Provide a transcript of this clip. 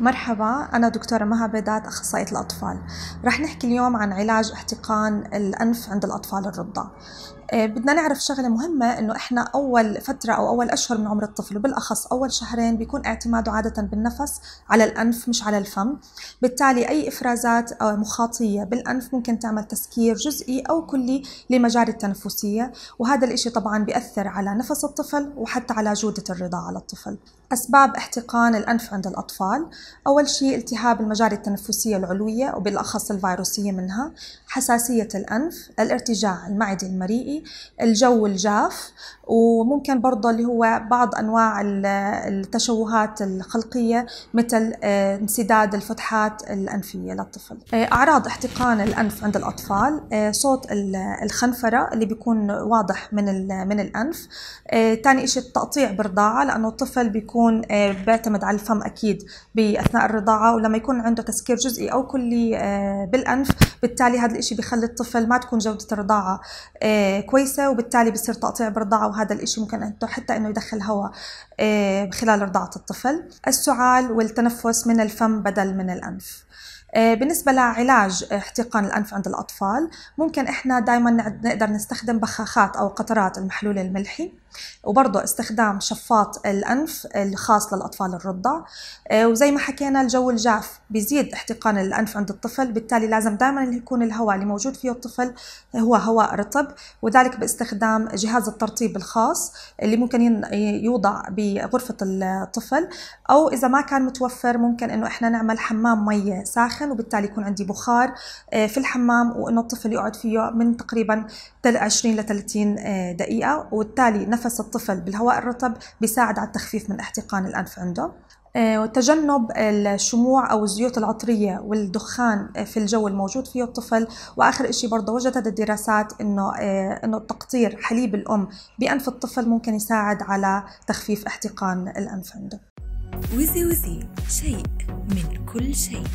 مرحبا أنا دكتورة مها بيدات أخصائية الأطفال رح نحكي اليوم عن علاج احتقان الأنف عند الأطفال الرضع آه، بدنا نعرف شغلة مهمة إنه إحنا أول فترة أو أول أشهر من عمر الطفل وبالأخص أول شهرين بيكون اعتماده عادة بالنفس على الأنف مش على الفم بالتالي أي إفرازات آه، مخاطية بالأنف ممكن تعمل تسكير جزئي أو كلي لمجاري التنفسية وهذا الإشي طبعا بيأثر على نفس الطفل وحتى على جودة الرضا على الطفل أسباب احتقان الأنف عند الأطفال أول شيء التهاب المجاري التنفسية العلوية وبالأخص الفيروسية منها حساسية الأنف الارتجاع المعدي المريئي الجو الجاف وممكن برضه اللي هو بعض انواع التشوهات الخلقيه مثل آه، انسداد الفتحات الانفيه للطفل آه، اعراض احتقان الانف عند الاطفال آه، صوت الخنفره اللي بيكون واضح من من الانف ثاني شيء التقطيع بالرضاعه لانه الطفل بيكون بيعتمد على الفم اكيد باثناء الرضاعه ولما يكون عنده تسكير جزئي او كلي بالانف بالتالي هذا الشيء بخلي الطفل ما تكون جوده الرضاعه كويسه وبالتالي بصير تقطيع برضعة وهذا الإشي ممكن انه حتى انه يدخل هواء إيه، خلال رضاعه الطفل السعال والتنفس من الفم بدل من الانف إيه، بالنسبة لعلاج احتقان الأنف عند الأطفال ممكن إحنا دائما نقدر نستخدم بخاخات أو قطرات المحلول الملحي وبرضه استخدام شفاط الأنف الخاص للأطفال الرضع آه، وزي ما حكينا الجو الجاف بيزيد احتقان الأنف عند الطفل بالتالي لازم دائما يكون الهواء اللي موجود فيه الطفل هو هواء رطب وذلك باستخدام جهاز الترطيب الخاص اللي ممكن يوضع بغرفة الطفل أو إذا ما كان متوفر ممكن إنه إحنا نعمل حمام مية ساخن وبالتالي يكون عندي بخار آه، في الحمام وإنه الطفل يقعد فيه من تقريبا 20 ل 30 دقيقة وبالتالي نفس الطفل بالهواء الرطب بيساعد على التخفيف من احتقان الأنف عنده آه، وتجنب الشموع أو الزيوت العطرية والدخان آه، في الجو الموجود فيه الطفل وآخر إشي برضه وجدت الدراسات إنه آه، إنه تقطير حليب الأم بأنف الطفل ممكن يساعد على تخفيف احتقان الأنف عنده وزي وزي شيء من كل شيء